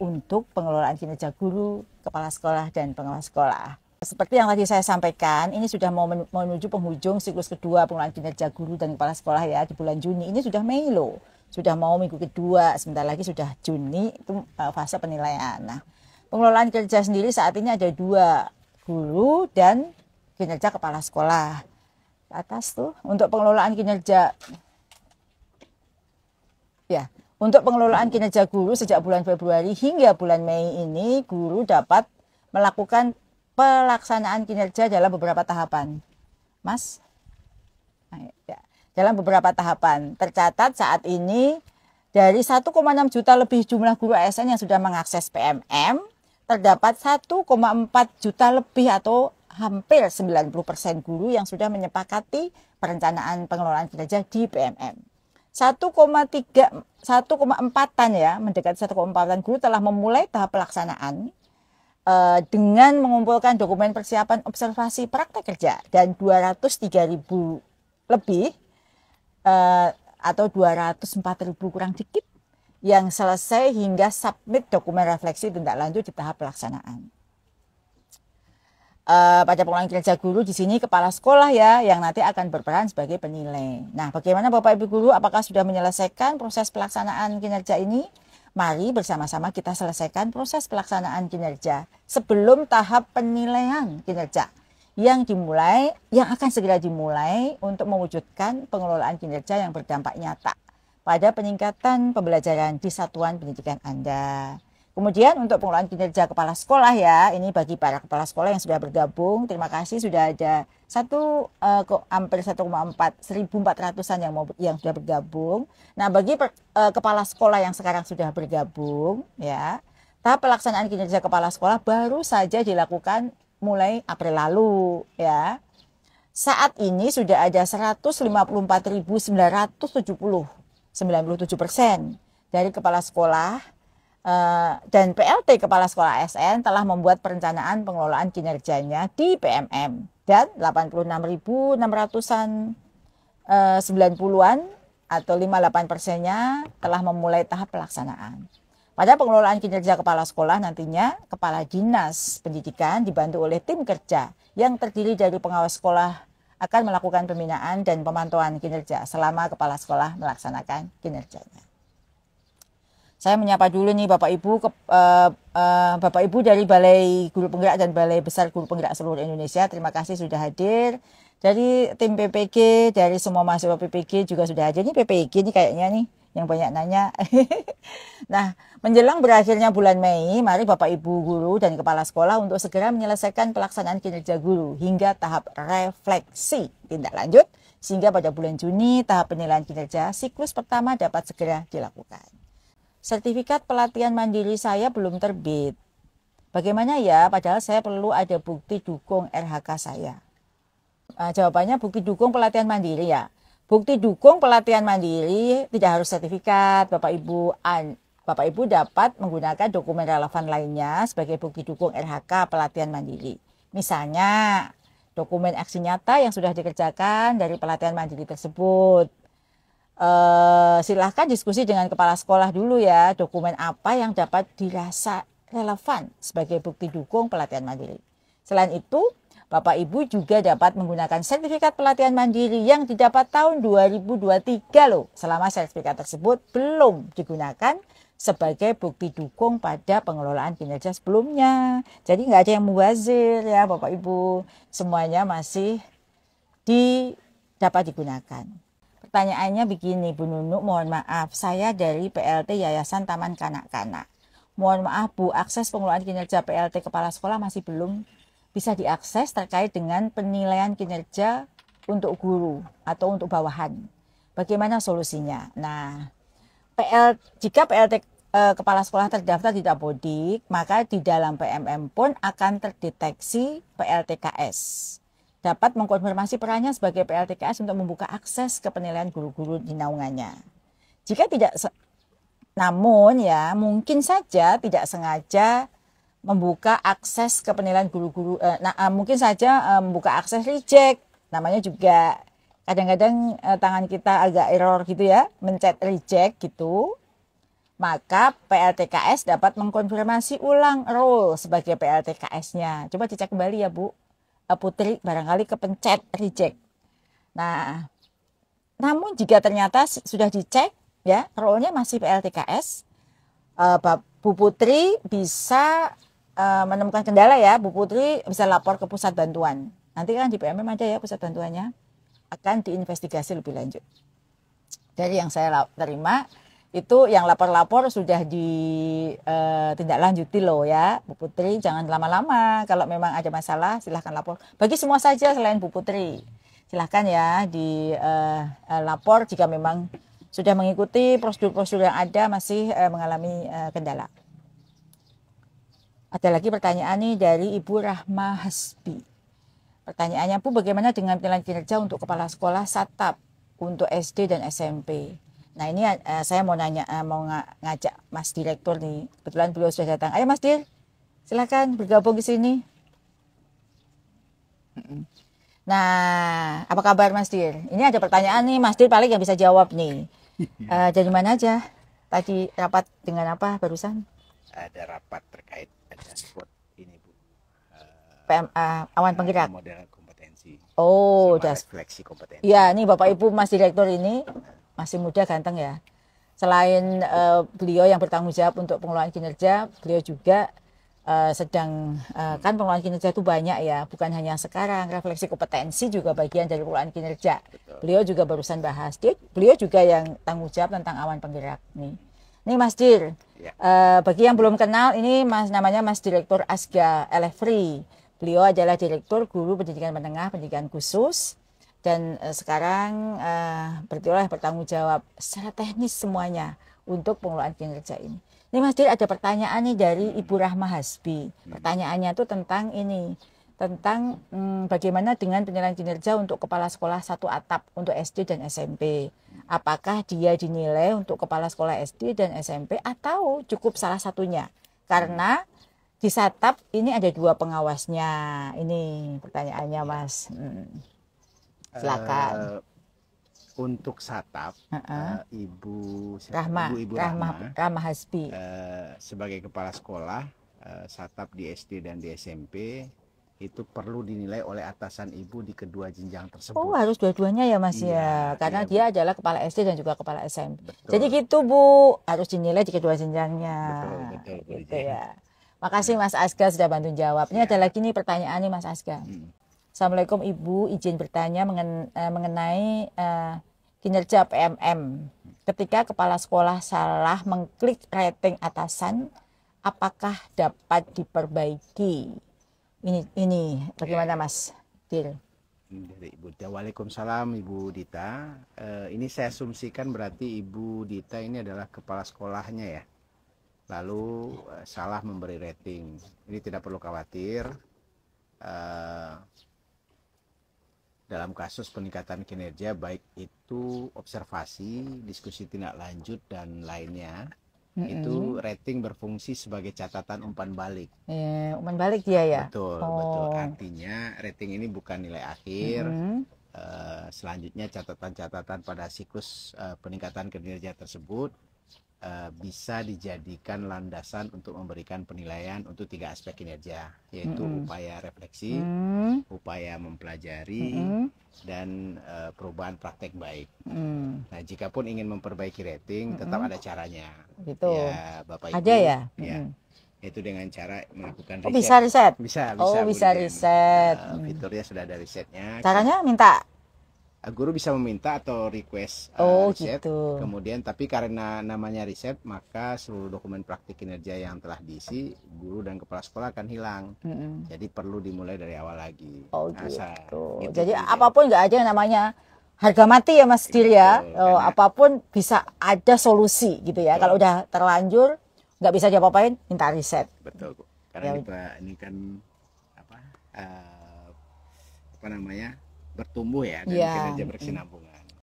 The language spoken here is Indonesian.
untuk pengelolaan kinerja guru, kepala sekolah, dan pengelola sekolah. Seperti yang tadi saya sampaikan, ini sudah mau menuju penghujung siklus kedua pengelolaan kinerja guru dan kepala sekolah ya di bulan Juni. Ini sudah Mei loh, sudah mau minggu kedua, sebentar lagi sudah Juni itu e, fase penilaian. Nah, pengelolaan kinerja sendiri saat ini ada dua, guru dan kinerja kepala sekolah. Atas tuh untuk pengelolaan kinerja ya untuk pengelolaan kinerja guru sejak bulan Februari hingga bulan Mei ini, guru dapat melakukan pelaksanaan kinerja dalam beberapa tahapan. Mas? Ya. Dalam beberapa tahapan. Tercatat saat ini dari 1,6 juta lebih jumlah guru ASN yang sudah mengakses PMM, terdapat 1,4 juta lebih atau hampir 90% guru yang sudah menyepakati perencanaan pengelolaan kinerja di PMM. 1,3 1,4-an ya, mendekati 1,4-an guru telah memulai tahap pelaksanaan uh, dengan mengumpulkan dokumen persiapan observasi praktek kerja dan ribu lebih uh, atau ribu kurang dikit yang selesai hingga submit dokumen refleksi tindak lanjut di tahap pelaksanaan. Eh, pada pengulangan kinerja guru di sini kepala sekolah ya yang nanti akan berperan sebagai penilai. Nah, bagaimana Bapak Ibu guru apakah sudah menyelesaikan proses pelaksanaan kinerja ini? Mari bersama-sama kita selesaikan proses pelaksanaan kinerja sebelum tahap penilaian kinerja yang dimulai yang akan segera dimulai untuk mewujudkan pengelolaan kinerja yang berdampak nyata pada peningkatan pembelajaran di satuan pendidikan Anda. Kemudian untuk pengelolaan kinerja kepala sekolah ya, ini bagi para kepala sekolah yang sudah bergabung, terima kasih sudah ada satu uh, hampir 1,4 1.400-an yang mau yang sudah bergabung. Nah, bagi per, uh, kepala sekolah yang sekarang sudah bergabung ya, tahap pelaksanaan kinerja kepala sekolah baru saja dilakukan mulai April lalu ya. Saat ini sudah ada 154.970 97 persen dari kepala sekolah Eh, dan PLT Kepala Sekolah ASN telah membuat perencanaan pengelolaan kinerjanya di PMM dan 86.600-an 90-an eh, atau 58 persennya telah memulai tahap pelaksanaan. Pada pengelolaan kinerja kepala sekolah nantinya, kepala dinas pendidikan dibantu oleh tim kerja yang terdiri dari pengawas sekolah akan melakukan pembinaan dan pemantauan kinerja selama kepala sekolah melaksanakan kinerjanya. Saya menyapa dulu nih Bapak Ibu ke, uh, uh, Bapak Ibu dari Balai Guru Penggerak dan Balai Besar Guru Penggerak seluruh Indonesia. Terima kasih sudah hadir. Dari tim PPG, dari semua mahasiswa PPG juga sudah hadir. Ini PPG ini kayaknya nih yang banyak nanya. nah, menjelang berakhirnya bulan Mei, mari Bapak Ibu guru dan kepala sekolah untuk segera menyelesaikan pelaksanaan kinerja guru hingga tahap refleksi tindak lanjut sehingga pada bulan Juni tahap penilaian kinerja siklus pertama dapat segera dilakukan sertifikat pelatihan mandiri saya belum terbit. Bagaimana ya? Padahal saya perlu ada bukti dukung RHK saya. Nah, jawabannya bukti dukung pelatihan mandiri ya. Bukti dukung pelatihan mandiri tidak harus sertifikat, Bapak Ibu. An Bapak Ibu dapat menggunakan dokumen relevan lainnya sebagai bukti dukung RHK pelatihan mandiri. Misalnya, dokumen aksi nyata yang sudah dikerjakan dari pelatihan mandiri tersebut, Eh, silahkan diskusi dengan kepala sekolah dulu ya dokumen apa yang dapat dirasa relevan sebagai bukti dukung pelatihan mandiri. Selain itu, Bapak Ibu juga dapat menggunakan sertifikat pelatihan mandiri yang didapat tahun 2023 loh selama sertifikat tersebut belum digunakan sebagai bukti dukung pada pengelolaan kinerja sebelumnya. Jadi nggak ada yang mubazir ya Bapak Ibu, semuanya masih di, dapat digunakan. Pertanyaannya begini, Bu Nunu, mohon maaf, saya dari PLT Yayasan Taman Kanak-Kanak. Mohon maaf Bu, akses pengelolaan kinerja PLT Kepala Sekolah masih belum bisa diakses terkait dengan penilaian kinerja untuk guru atau untuk bawahan. Bagaimana solusinya? Nah, PL jika PLT eh, kepala sekolah terdaftar di bodik, maka di dalam PMM pun akan terdeteksi PLTKS dapat mengkonfirmasi perannya sebagai PLTKS untuk membuka akses ke penilaian guru-guru di naungannya. Jika tidak namun ya mungkin saja tidak sengaja membuka akses ke penilaian guru-guru eh, nah eh, mungkin saja eh, membuka akses reject namanya juga kadang-kadang eh, tangan kita agak error gitu ya mencet reject gitu maka PLTKS dapat mengkonfirmasi ulang role sebagai PLTKS-nya. Coba dicek kembali ya, Bu. Eh, putri barangkali kepencet reject. Nah, namun jika ternyata sudah dicek ya role-nya masih PLTKS, eh, Bu Putri bisa eh, menemukan kendala ya, Bu Putri bisa lapor ke pusat bantuan. Nanti kan di PMM aja ya pusat bantuannya akan diinvestigasi lebih lanjut. Dari yang saya terima, itu yang lapor-lapor sudah ditindaklanjuti eh, uh, loh ya Bu Putri jangan lama-lama kalau memang ada masalah silahkan lapor bagi semua saja selain Bu Putri silahkan ya di uh, lapor jika memang sudah mengikuti prosedur-prosedur yang ada masih uh, mengalami uh, kendala ada lagi pertanyaan nih dari Ibu Rahma Hasbi pertanyaannya Bu bagaimana dengan penilaian kinerja untuk kepala sekolah satap untuk SD dan SMP Nah ini uh, saya mau nanya, uh, mau ngajak Mas Direktur nih. Kebetulan beliau sudah datang. Ayo Mas Dir, silahkan bergabung di sini. Nah, apa kabar Mas Dir? Ini ada pertanyaan nih, Mas Dir paling yang bisa jawab nih. Uh, dari mana aja? Tadi rapat dengan apa barusan? Ada rapat terkait ada sport ini Bu. Uh, PMA awan penggerak. Model kompetensi. Oh, das. fleksi kompetensi. Iya, ini Bapak Ibu Mas Direktur ini nah masih muda ganteng ya. Selain uh, beliau yang bertanggung jawab untuk pengelolaan kinerja, beliau juga uh, sedang uh, kan pengelolaan kinerja itu banyak ya, bukan hanya sekarang refleksi kompetensi juga bagian dari pengelolaan kinerja. Beliau juga barusan bahas, dia, beliau juga yang tanggung jawab tentang awan penggerak nih. Ini Mas Dir, uh, bagi yang belum kenal ini Mas namanya Mas Direktur Asga Elefri. Beliau adalah Direktur Guru Pendidikan Menengah Pendidikan Khusus dan uh, sekarang eh, berarti bertanggung jawab secara teknis semuanya untuk pengelolaan kinerja ini. Ini Mas Dir ada pertanyaan nih dari Ibu Rahma Hasbi. Pertanyaannya itu tentang ini, tentang hmm, bagaimana dengan penilaian kinerja untuk kepala sekolah satu atap untuk SD dan SMP. Apakah dia dinilai untuk kepala sekolah SD dan SMP atau cukup salah satunya? Karena di satap ini ada dua pengawasnya. Ini pertanyaannya, Mas. Hmm silakan uh, eh, untuk satap uh -uh. Uh, ibu Rahma ibu, ibu Rahma Rahma, uh, sebagai kepala sekolah uh, satap di SD dan di SMP itu perlu dinilai oleh atasan ibu di kedua jenjang tersebut. Oh harus dua-duanya ya mas iya, ya, karena iya, dia bu. adalah kepala SD dan juga kepala SMP. Jadi gitu bu, harus dinilai di kedua jenjangnya. Betul betul. Gitu betul, ya. Makasih mas Aska sudah bantu jawabnya. ada lagi nih pertanyaan nih mas Aska. Hmm. Assalamualaikum Ibu, izin bertanya eh, mengenai eh, kinerja PMM. Ketika kepala sekolah salah mengklik rating atasan, apakah dapat diperbaiki? Ini ini bagaimana Mas Dir? dari Ibu Waalaikumsalam Ibu Dita. Eh, ini saya asumsikan berarti Ibu Dita ini adalah kepala sekolahnya ya. Lalu salah memberi rating. Ini tidak perlu khawatir. Uh, dalam kasus peningkatan kinerja baik itu observasi, diskusi tindak lanjut dan lainnya mm -hmm. itu rating berfungsi sebagai catatan umpan balik. Yeah, umpan balik dia ya. Betul, oh. betul. Artinya rating ini bukan nilai akhir. Mm -hmm. uh, selanjutnya catatan-catatan pada siklus uh, peningkatan kinerja tersebut Eh, bisa dijadikan landasan untuk memberikan penilaian untuk tiga aspek kinerja yaitu mm -hmm. upaya refleksi, mm -hmm. upaya mempelajari mm -hmm. dan uh, perubahan praktek baik. Mm -hmm. Nah, jika pun ingin memperbaiki rating, tetap mm -hmm. ada caranya. Gitu. Ya, Bapak Ibu. Aja ya. ya. Mm -hmm Itu dengan cara melakukan oh, riset. bisa riset. Bisa, bisa. Oh, bisa riset. Uh, fiturnya sudah ada risetnya. Caranya minta guru bisa meminta atau request uh, oh, riset. Gitu. Kemudian tapi karena namanya riset maka seluruh dokumen praktik kinerja yang telah diisi guru dan kepala sekolah akan hilang. Mm -hmm. Jadi perlu dimulai dari awal lagi. Oh nah, gitu. gitu. Jadi gitu. apapun nggak ada namanya harga mati ya Mas Dir ya. Oh, apapun bisa ada solusi gitu ya. Betul. Kalau udah terlanjur nggak bisa diapa-apain minta riset. Betul. Karena ya. ini, ini kan apa uh, apa namanya? bertumbuh ya dan yeah. kinerja berkesinambungan.